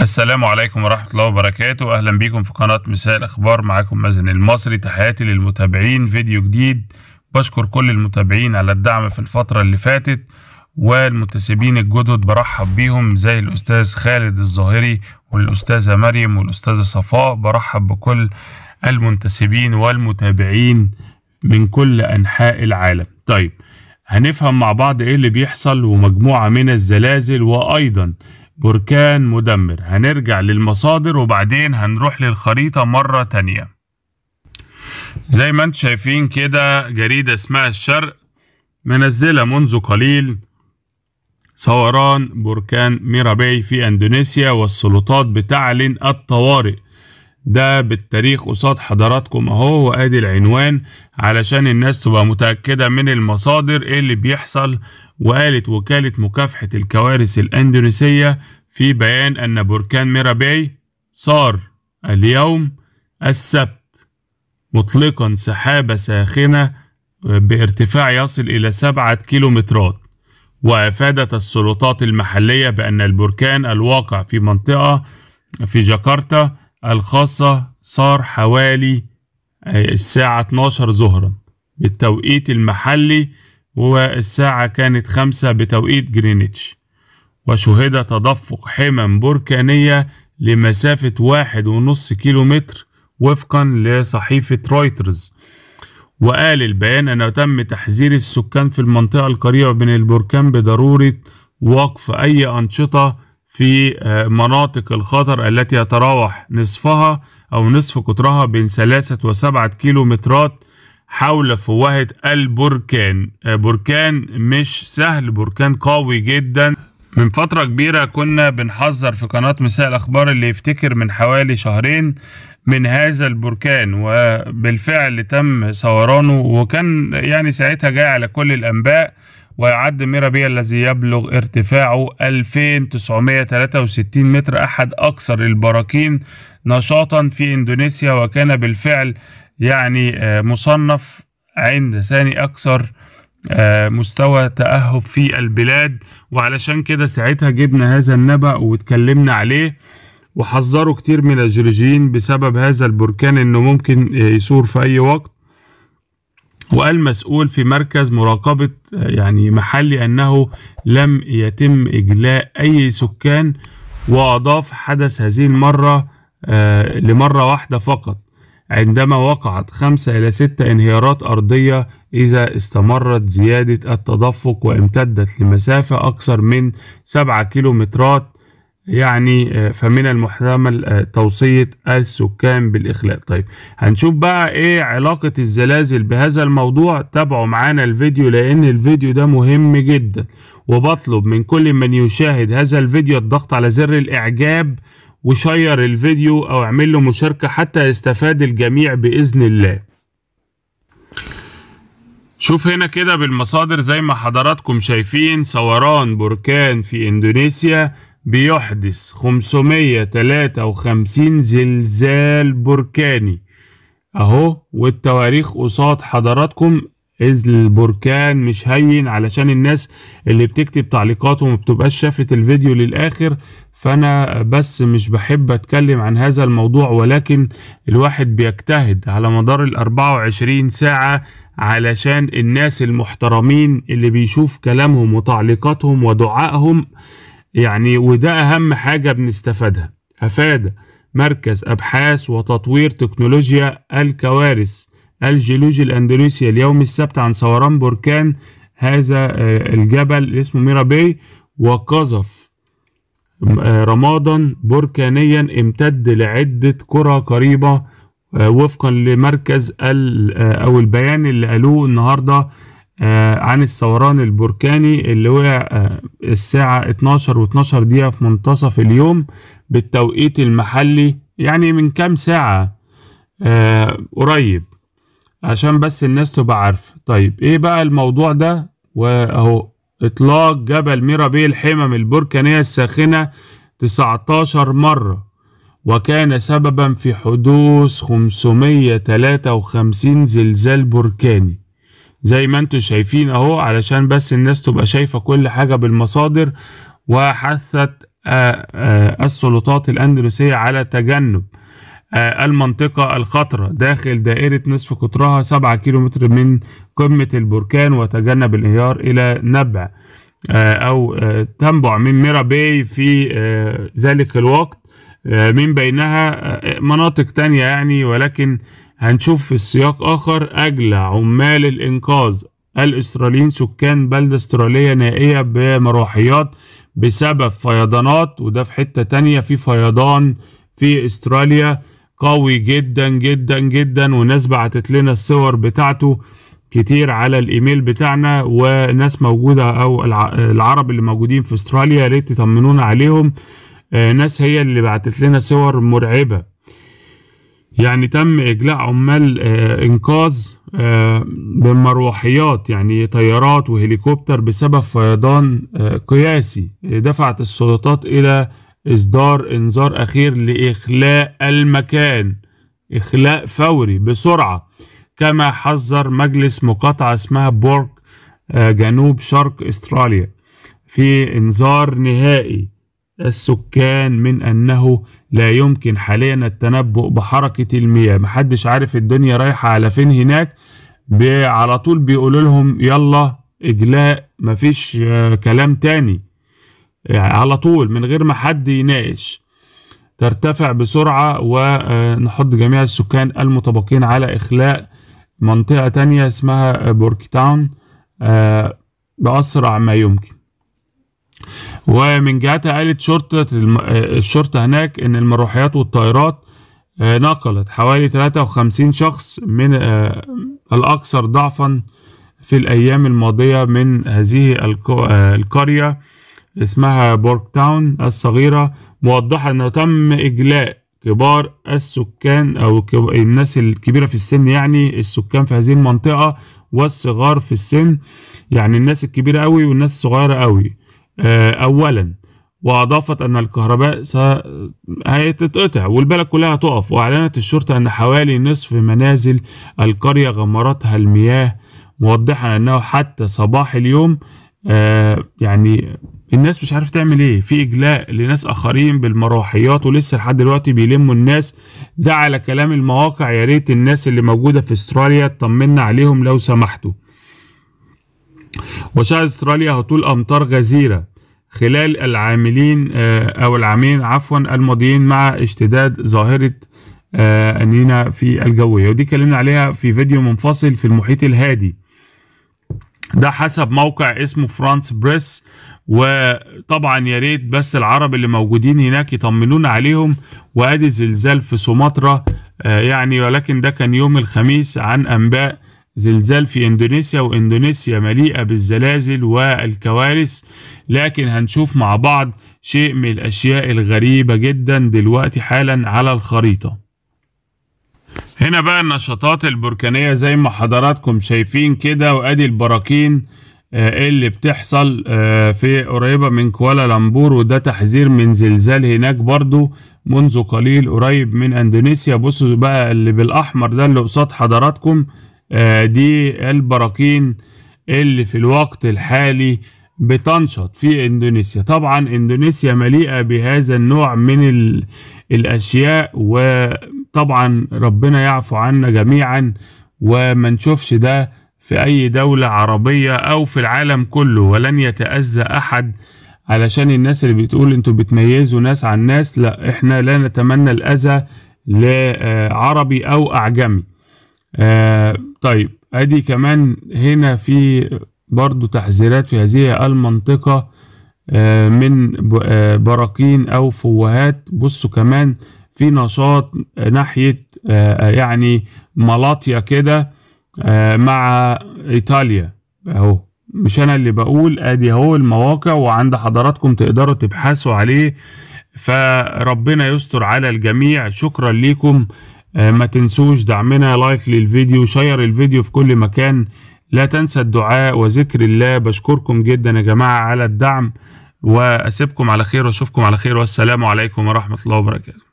السلام عليكم ورحمة الله وبركاته أهلا بيكم في قناة مساء الأخبار معاكم مازن المصري تحياتي للمتابعين فيديو جديد بشكر كل المتابعين على الدعم في الفترة اللي فاتت والمنتسبين الجدد برحب بيهم زي الأستاذ خالد الظاهري والأستاذة مريم والأستاذة صفاء برحب بكل المنتسبين والمتابعين من كل أنحاء العالم طيب هنفهم مع بعض إيه اللي بيحصل ومجموعة من الزلازل وأيضا بركان مدمر هنرجع للمصادر وبعدين هنروح للخريطة مرة تانية زي ما انت شايفين كده جريدة اسمها الشرق منزلة منذ قليل صوران بركان ميرابي في اندونيسيا والسلطات بتعلن الطوارئ ده بالتاريخ قصاد حضراتكم اهو وادي العنوان علشان الناس تبقى متأكدة من المصادر ايه اللي بيحصل وقالت وكالة مكافحة الكوارث الاندونيسية في بيان أن بركان ميراباي صار اليوم السبت مطلقا سحابة ساخنة بارتفاع يصل إلى سبعة كيلومترات وأفادت السلطات المحلية بأن البركان الواقع في منطقة في جاكرتا الخاصة صار حوالي الساعة 12 ظهرا بالتوقيت المحلي والساعة كانت خمسة بتوقيت جرينتش وشهد تدفق حمم بركانية لمسافة واحد ونص كيلو متر وفقا لصحيفة رويترز وقال البيان أنه تم تحذير السكان في المنطقة القريبة من البركان بضرورة وقف أي أنشطة في آه، مناطق الخطر التي يتراوح نصفها أو نصف قطرها بين ثلاثة وسبعة كيلو مترات حول فوهة البركان آه، بركان مش سهل بركان قوي جدا من فترة كبيرة كنا بنحذر في قناة مساء الأخبار اللي يفتكر من حوالي شهرين من هذا البركان وبالفعل تم صورانه وكان يعني ساعتها جاي على كل الأنباء ويعد ميرابيا الذي يبلغ ارتفاعه 2963 متر أحد أكثر البراكين نشاطا في إندونيسيا وكان بالفعل يعني آه، مصنف عند ثاني أكثر آه، مستوى تأهب في البلاد وعلشان كده ساعتها جبنا هذا النبأ واتكلمنا عليه وحذروا كتير من الجيولوجيين بسبب هذا البركان انه ممكن يثور في اي وقت وقال مسؤول في مركز مراقبة آه، يعني محلي أنه لم يتم إجلاء أي سكان وأضاف حدث هذه المرة آه، لمرة واحدة فقط عندما وقعت خمسة إلى ستة انهيارات أرضية إذا استمرت زيادة التدفق وامتدت لمسافة أكثر من سبعة كيلومترات يعني آه، فمن المحتمل آه، توصية السكان بالإخلاء طيب هنشوف بقى إيه علاقة الزلازل بهذا الموضوع تابعوا معانا الفيديو لأن الفيديو ده مهم جدا وبطلب من كل من يشاهد هذا الفيديو الضغط على زر الإعجاب وشير الفيديو أو اعمل له مشاركة حتى يستفاد الجميع بإذن الله شوف هنا كده بالمصادر زي ما حضراتكم شايفين ثوران بركان في اندونيسيا بيحدث 553 زلزال بركاني اهو والتواريخ قصاد حضراتكم إذ البركان مش هين علشان الناس اللي بتكتب تعليقات وما بتبقاش شافت الفيديو للآخر فأنا بس مش بحب أتكلم عن هذا الموضوع ولكن الواحد بيجتهد على مدار الأربعة وعشرين ساعة علشان الناس المحترمين اللي بيشوف كلامهم وتعليقاتهم ودعائهم يعني وده أهم حاجة بنستفادها أفاد مركز أبحاث وتطوير تكنولوجيا الكوارث الجيولوجي الأندونيسي اليوم السبت عن ثوران بركان هذا آه، الجبل اسمه ميرابي وقذف آه، رمادا بركانيا امتد لعدة قرى قريبة آه، وفقا لمركز أو البيان اللي قالوه النهارده عن الثوران البركاني اللي وقع الساعة 12 و12 دقيقة في منتصف اليوم بالتوقيت المحلي يعني من كام ساعة قريب عشان بس الناس تبقى عارفة طيب ايه بقى الموضوع ده واهو اطلاق جبل ميرابيل حمم البركانية الساخنة 19 مرة وكان سببا في حدوث 553 زلزال بركاني زي ما انتم شايفين اهو علشان بس الناس تبقى شايفة كل حاجة بالمصادر وحثت آه، آه، السلطات الأندلسية على تجنب آه، المنطقة الخطرة داخل دائرة نصف قطرها 7 كيلومتر من قمة البركان وتجنب الانهيار إلى نبع آه، أو آه، تنبع من ميرا باي في ذلك الوقت من بينها مناطق تانية يعني ولكن هنشوف في السياق آخر أجل عمال الإنقاذ الإسرائيليين سكان بلدة استرالية نائية بمروحيات بسبب فيضانات وده في حتة تانية في فيضان في استراليا قوي جدا جدا جدا وناس بعتت لنا الصور بتاعته كتير على الايميل بتاعنا وناس موجوده او العرب اللي موجودين في استراليا يا ريت تطمنونا عليهم آه، ناس هي اللي بعتت لنا صور مرعبه يعني تم اجلاء عمال آه، انقاذ آه، بمروحيات يعني طيارات وهليكوبتر بسبب فيضان قياسي دفعت السلطات الى إصدار إنذار أخير لإخلاء المكان إخلاء فوري بسرعة كما حذر مجلس مقاطعة اسمها بورك آه، جنوب شرق استراليا في انذار نهائي السكان من انه لا يمكن حاليا التنبؤ بحركة المياه محدش عارف الدنيا رايحة على فين هناك على طول بيقولوا لهم يلا اجلاء مفيش آه، كلام تاني يعني على طول من غير ما حد يناقش ترتفع بسرعة ونحط جميع السكان المتبقين على إخلاء منطقة تانية اسمها بوركتاون آه، بأسرع ما يمكن ومن جهتها قالت شرطة آه، الشرطة هناك إن المروحيات والطائرات آه، نقلت حوالي 53 شخص من الأكثر ضعفا في الأيام الماضية من هذه القرية اسمها بورك تاون الصغيرة موضحة أنه تم إجلاء كبار السكان أو الناس الكبيرة في السن يعني السكان في هذه المنطقة والصغار في السن يعني الناس الكبيرة أوي والناس الصغيرة أوي آه، أولا وأضافت أن الكهرباء هتتقطع والبلد كلها هتقف وأعلنت الشرطة أن حوالي نصف منازل القرية غمرتها المياه موضحا أنه حتى صباح اليوم آه، يعني الناس مش عارف تعمل ايه في اجلاء لناس اخرين بالمروحيات ولسه لحد دلوقتي بيلموا الناس ده على كلام المواقع يا ريت الناس اللي موجوده في استراليا اطمنا عليهم لو سمحتوا وشهد استراليا هطول امطار غزيره خلال العاملين آه، أو العامين عفوا الماضيين مع اشتداد ظاهرة آه، انينا في الجوية ودي اتكلمنا عليها في فيديو منفصل في المحيط الهادي ده حسب موقع اسمه فرانس بريس وطبعا يا ريت بس العرب اللي موجودين هناك يطمنونا عليهم وادي زلزال في سومطرة آه، يعني ولكن ده كان يوم الخميس عن انباء زلزال في اندونيسيا واندونيسيا مليئه بالزلازل والكوارث لكن هنشوف مع بعض شيء من الاشياء الغريبه جدا دلوقتي حالا على الخريطه هنا بقى النشاطات البركانية زي ما حضراتكم شايفين كده وادي البراكين آه، إيه اللي بتحصل آه، في قريبة من كوالالمبور وده تحذير من زلزال هناك برضو منذ قليل قريب من اندونيسيا بصوا بقى اللي بالاحمر ده اللي قصاد حضراتكم آه، دي البراكين اللي في الوقت الحالي بتنشط في اندونيسيا طبعا اندونيسيا مليئة بهذا النوع من الاشياء و طبعا ربنا يعفو عنا جميعا وما نشوفش ده في أي دولة عربية أو في العالم كله ولن يتأذى أحد علشان الناس اللي بتقول انتوا بتميزوا ناس عن ناس لا احنا لا نتمنى الأذى لعربي أو أعجمي آه، طيب أدي كمان هنا في برضو تحذيرات في هذه المنطقة آه، من آه، براكين أو فوهات بصوا كمان في نشاط ناحية آه، يعني ملاطيا كده آه، مع إيطاليا أهو مش أنا اللي بقول أدي أهو المواقع وعند حضراتكم تقدروا تبحثوا عليه فربنا يستر على الجميع شكرا ليكم آه، ما تنسوش دعمنا لايك للفيديو شير الفيديو في كل مكان لا تنسى الدعاء وذكر الله بشكركم جدا يا جماعة على الدعم وأسيبكم على خير وأشوفكم على خير والسلام عليكم ورحمة الله وبركاته